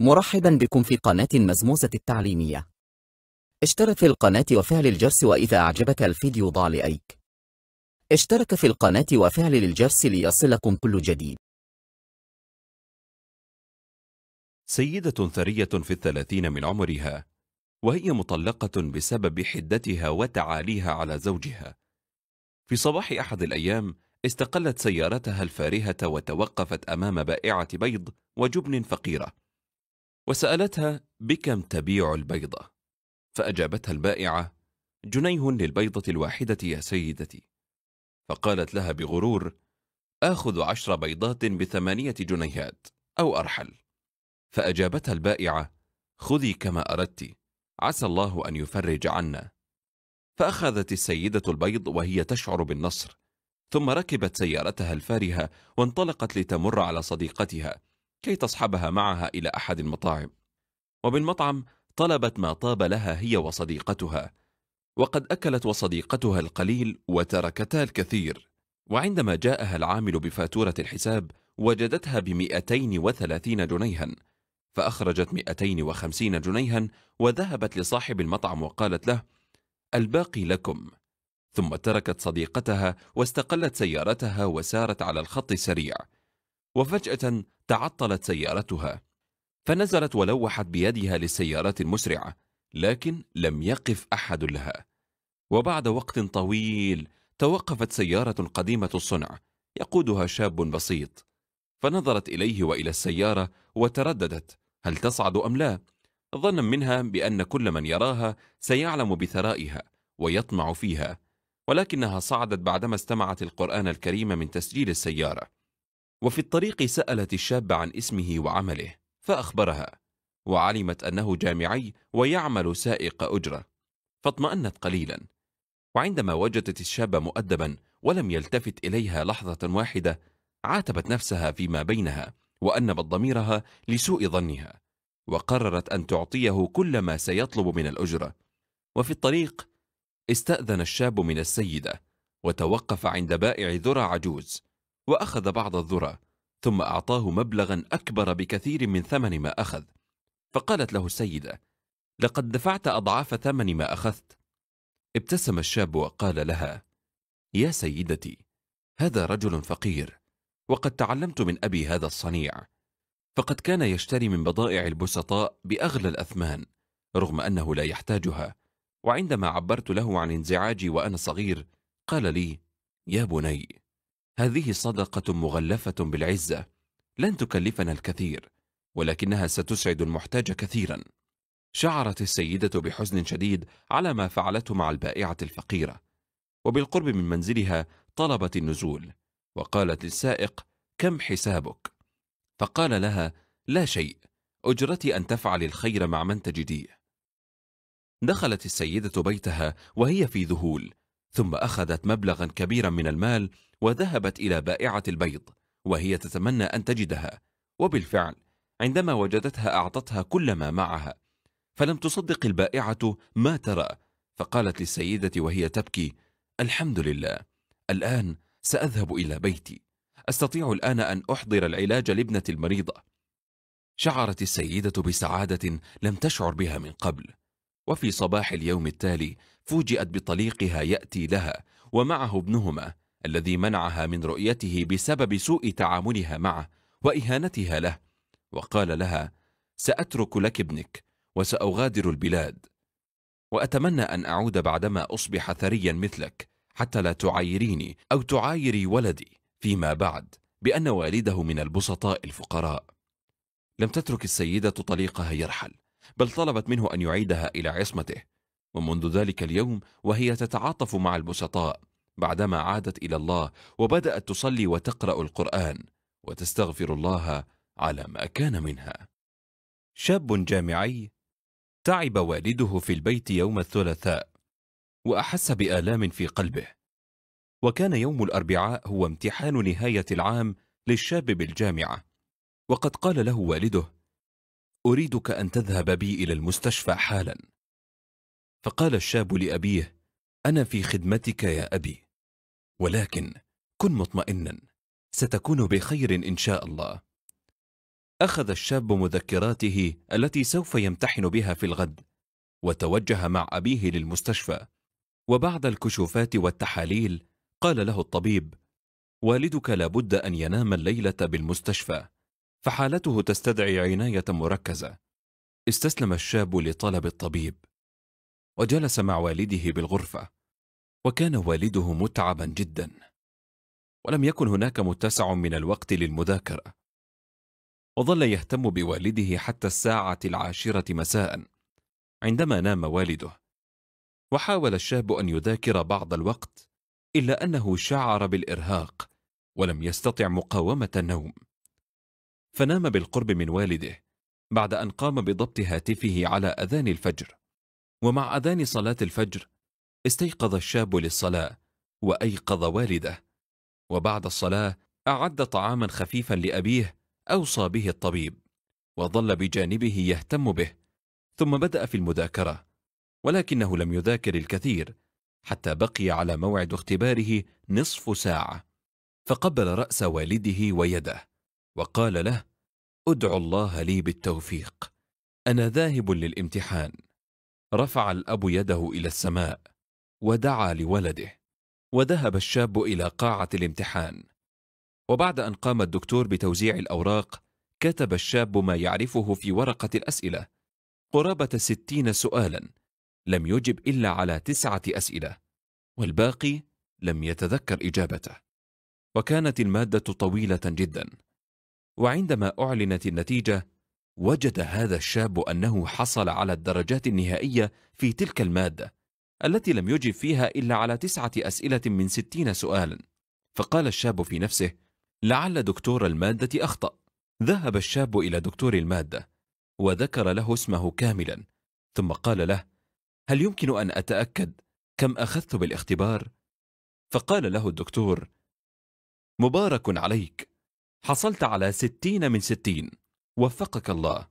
مرحبا بكم في قناة مزموزة التعليمية اشترك في القناة وفعل الجرس وإذا أعجبك الفيديو ضع لأيك اشترك في القناة وفعل الجرس ليصلكم كل جديد سيدة ثرية في الثلاثين من عمرها وهي مطلقة بسبب حدتها وتعاليها على زوجها في صباح أحد الأيام استقلت سيارتها الفارهة وتوقفت أمام بائعة بيض وجبن فقيرة وسألتها بكم تبيع البيضة؟ فأجابتها البائعة جنيه للبيضة الواحدة يا سيدتي فقالت لها بغرور آخذ عشر بيضات بثمانية جنيهات أو أرحل فأجابتها البائعة خذي كما أردت عسى الله أن يفرج عنا فأخذت السيدة البيض وهي تشعر بالنصر ثم ركبت سيارتها الفارهة وانطلقت لتمر على صديقتها كي تصحبها معها إلى أحد المطاعم ومن طلبت ما طاب لها هي وصديقتها وقد أكلت وصديقتها القليل وتركتا الكثير وعندما جاءها العامل بفاتورة الحساب وجدتها بمئتين وثلاثين جنيها فأخرجت مئتين وخمسين جنيها وذهبت لصاحب المطعم وقالت له الباقي لكم ثم تركت صديقتها واستقلت سيارتها وسارت على الخط السريع وفجأة تعطلت سيارتها فنزلت ولوحت بيدها للسيارات المسرعة لكن لم يقف أحد لها وبعد وقت طويل توقفت سيارة قديمة الصنع يقودها شاب بسيط فنظرت إليه وإلى السيارة وترددت هل تصعد أم لا؟ ظنا منها بأن كل من يراها سيعلم بثرائها ويطمع فيها ولكنها صعدت بعدما استمعت القرآن الكريم من تسجيل السيارة وفي الطريق سألت الشاب عن اسمه وعمله فأخبرها وعلمت أنه جامعي ويعمل سائق أجرة فاطمأنت قليلا وعندما وجدت الشاب مؤدبا ولم يلتفت إليها لحظة واحدة عاتبت نفسها فيما بينها وأنبت ضميرها لسوء ظنها وقررت أن تعطيه كل ما سيطلب من الأجرة وفي الطريق استأذن الشاب من السيدة وتوقف عند بائع ذرة عجوز وأخذ بعض الذرة ثم أعطاه مبلغا أكبر بكثير من ثمن ما أخذ فقالت له السيدة لقد دفعت أضعاف ثمن ما أخذت ابتسم الشاب وقال لها يا سيدتي هذا رجل فقير وقد تعلمت من أبي هذا الصنيع فقد كان يشتري من بضائع البسطاء بأغلى الأثمان رغم أنه لا يحتاجها وعندما عبرت له عن انزعاجي وأنا صغير قال لي يا بني هذه صدقة مغلفة بالعزة لن تكلفنا الكثير ولكنها ستسعد المحتاج كثيرا شعرت السيدة بحزن شديد على ما فعلته مع البائعة الفقيرة وبالقرب من منزلها طلبت النزول وقالت للسائق كم حسابك فقال لها لا شيء أجرتي أن تفعل الخير مع من تجديه دخلت السيدة بيتها وهي في ذهول ثم أخذت مبلغا كبيرا من المال وذهبت إلى بائعة البيض وهي تتمنى أن تجدها وبالفعل عندما وجدتها أعطتها كل ما معها فلم تصدق البائعة ما ترى فقالت للسيدة وهي تبكي الحمد لله الآن سأذهب إلى بيتي أستطيع الآن أن أحضر العلاج لابنة المريضة شعرت السيدة بسعادة لم تشعر بها من قبل وفي صباح اليوم التالي فوجئت بطليقها يأتي لها ومعه ابنهما الذي منعها من رؤيته بسبب سوء تعاملها معه وإهانتها له وقال لها سأترك لك ابنك وسأغادر البلاد وأتمنى أن أعود بعدما أصبح ثريا مثلك حتى لا تعايريني أو تعايري ولدي فيما بعد بأن والده من البسطاء الفقراء لم تترك السيدة طليقها يرحل بل طلبت منه أن يعيدها إلى عصمته ومنذ ذلك اليوم وهي تتعاطف مع البسطاء بعدما عادت إلى الله وبدأت تصلي وتقرأ القرآن وتستغفر الله على ما كان منها شاب جامعي تعب والده في البيت يوم الثلاثاء وأحس بآلام في قلبه وكان يوم الأربعاء هو امتحان نهاية العام للشاب بالجامعة وقد قال له والده أريدك أن تذهب بي إلى المستشفى حالا فقال الشاب لأبيه أنا في خدمتك يا أبي ولكن كن مطمئنا ستكون بخير إن شاء الله أخذ الشاب مذكراته التي سوف يمتحن بها في الغد وتوجه مع أبيه للمستشفى وبعد الكشوفات والتحاليل قال له الطبيب والدك لابد أن ينام الليلة بالمستشفى فحالته تستدعي عناية مركزة استسلم الشاب لطلب الطبيب وجلس مع والده بالغرفة وكان والده متعبا جدا ولم يكن هناك متسع من الوقت للمذاكرة وظل يهتم بوالده حتى الساعة العاشرة مساء عندما نام والده وحاول الشاب أن يذاكر بعض الوقت إلا أنه شعر بالإرهاق ولم يستطع مقاومة النوم فنام بالقرب من والده بعد أن قام بضبط هاتفه على أذان الفجر ومع أذان صلاة الفجر استيقظ الشاب للصلاة وأيقظ والده وبعد الصلاة أعد طعاما خفيفا لأبيه أوصى به الطبيب وظل بجانبه يهتم به ثم بدأ في المذاكرة ولكنه لم يذاكر الكثير حتى بقي على موعد اختباره نصف ساعة فقبل رأس والده ويده وقال له ادعو الله لي بالتوفيق أنا ذاهب للامتحان رفع الأب يده إلى السماء ودعا لولده وذهب الشاب إلى قاعة الامتحان وبعد أن قام الدكتور بتوزيع الأوراق كتب الشاب ما يعرفه في ورقة الأسئلة قرابة ستين سؤالا لم يجب إلا على تسعة أسئلة والباقي لم يتذكر إجابته وكانت المادة طويلة جدا وعندما أعلنت النتيجة وجد هذا الشاب أنه حصل على الدرجات النهائية في تلك المادة التي لم يجب فيها إلا على تسعة أسئلة من ستين سؤالا فقال الشاب في نفسه لعل دكتور المادة أخطأ ذهب الشاب إلى دكتور المادة وذكر له اسمه كاملا ثم قال له هل يمكن أن أتأكد كم أخذت بالاختبار؟ فقال له الدكتور مبارك عليك حصلت على ستين من ستين وفقك الله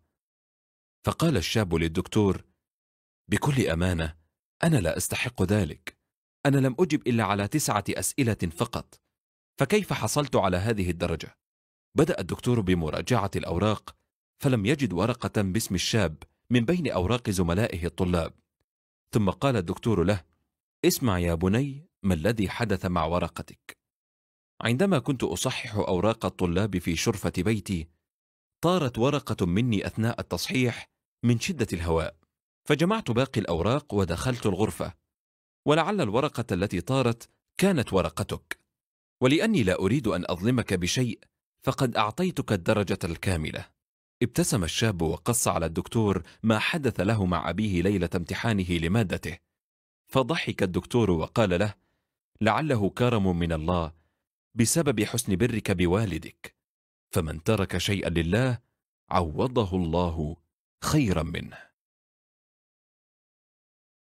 فقال الشاب للدكتور بكل أمانة أنا لا أستحق ذلك أنا لم أجب إلا على تسعة أسئلة فقط فكيف حصلت على هذه الدرجة؟ بدأ الدكتور بمراجعة الأوراق فلم يجد ورقة باسم الشاب من بين أوراق زملائه الطلاب ثم قال الدكتور له اسمع يا بني ما الذي حدث مع ورقتك عندما كنت أصحح أوراق الطلاب في شرفة بيتي طارت ورقة مني أثناء التصحيح من شدة الهواء فجمعت باقي الأوراق ودخلت الغرفة ولعل الورقة التي طارت كانت ورقتك ولأني لا أريد أن أظلمك بشيء فقد أعطيتك الدرجة الكاملة ابتسم الشاب وقص على الدكتور ما حدث له مع أبيه ليلة امتحانه لمادته فضحك الدكتور وقال له لعله كرم من الله بسبب حسن برك بوالدك فمن ترك شيئا لله عوضه الله خيرا منه